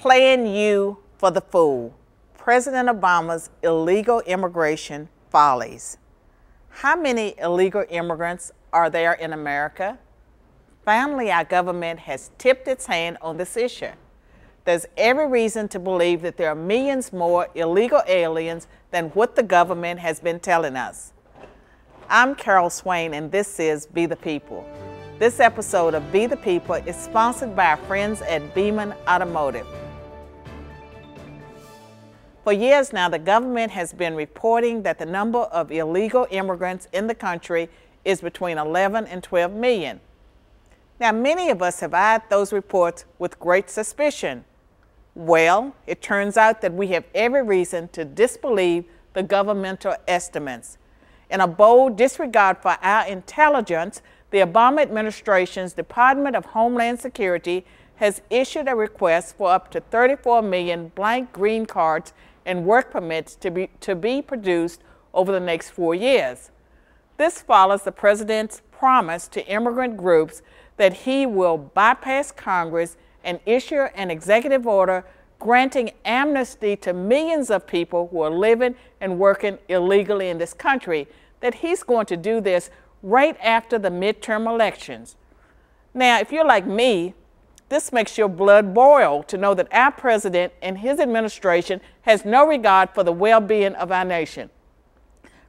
playing you for the fool. President Obama's illegal immigration follies. How many illegal immigrants are there in America? Finally, our government has tipped its hand on this issue. There's every reason to believe that there are millions more illegal aliens than what the government has been telling us. I'm Carol Swain, and this is Be the People. This episode of Be the People is sponsored by our friends at Beeman Automotive. For years now, the government has been reporting that the number of illegal immigrants in the country is between 11 and 12 million. Now, many of us have eyed those reports with great suspicion. Well, it turns out that we have every reason to disbelieve the governmental estimates. In a bold disregard for our intelligence, the Obama administration's Department of Homeland Security has issued a request for up to 34 million blank green cards and work permits to be, to be produced over the next four years. This follows the president's promise to immigrant groups that he will bypass Congress and issue an executive order granting amnesty to millions of people who are living and working illegally in this country, that he's going to do this right after the midterm elections. Now, if you're like me, this makes your blood boil to know that our president and his administration has no regard for the well being of our nation.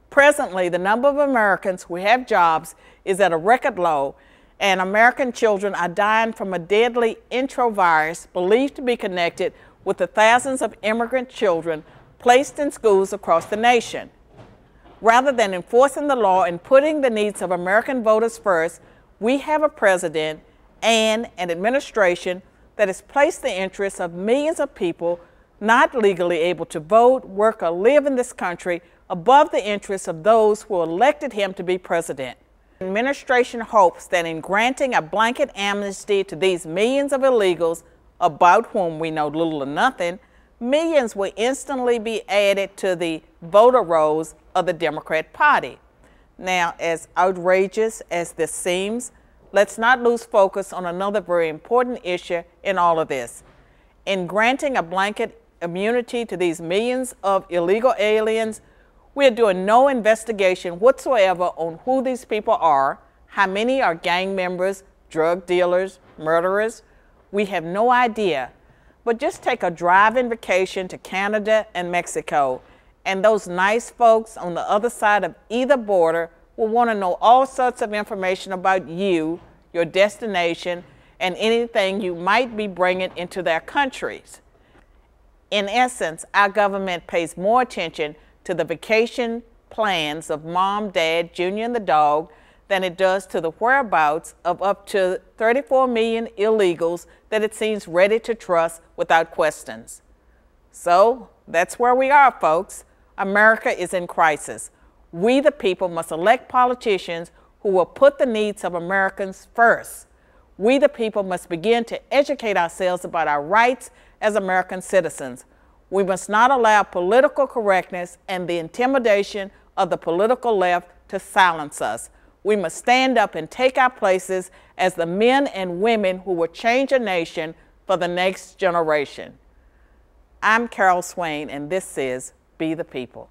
Presently, the number of Americans who have jobs is at a record low, and American children are dying from a deadly introvirus believed to be connected with the thousands of immigrant children placed in schools across the nation. Rather than enforcing the law and putting the needs of American voters first, we have a president and an administration that has placed the interests of millions of people not legally able to vote, work, or live in this country above the interests of those who elected him to be president. The administration hopes that in granting a blanket amnesty to these millions of illegals, about whom we know little or nothing, millions will instantly be added to the voter rolls of the Democrat Party. Now, as outrageous as this seems, let's not lose focus on another very important issue in all of this. In granting a blanket immunity to these millions of illegal aliens, we are doing no investigation whatsoever on who these people are, how many are gang members, drug dealers, murderers. We have no idea. But just take a driving vacation to Canada and Mexico, and those nice folks on the other side of either border will want to know all sorts of information about you, your destination, and anything you might be bringing into their countries. In essence, our government pays more attention to the vacation plans of mom, dad, Junior, and the dog than it does to the whereabouts of up to 34 million illegals that it seems ready to trust without questions. So that's where we are, folks. America is in crisis we the people must elect politicians who will put the needs of Americans first. We the people must begin to educate ourselves about our rights as American citizens. We must not allow political correctness and the intimidation of the political left to silence us. We must stand up and take our places as the men and women who will change a nation for the next generation. I'm Carol Swain, and this is Be the People.